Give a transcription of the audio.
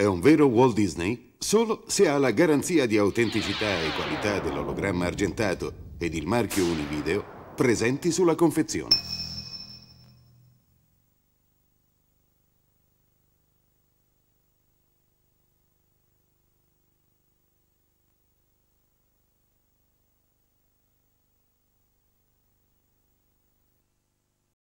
È un vero Walt Disney solo se ha la garanzia di autenticità e qualità dell'ologramma argentato ed il marchio Univideo presenti sulla confezione.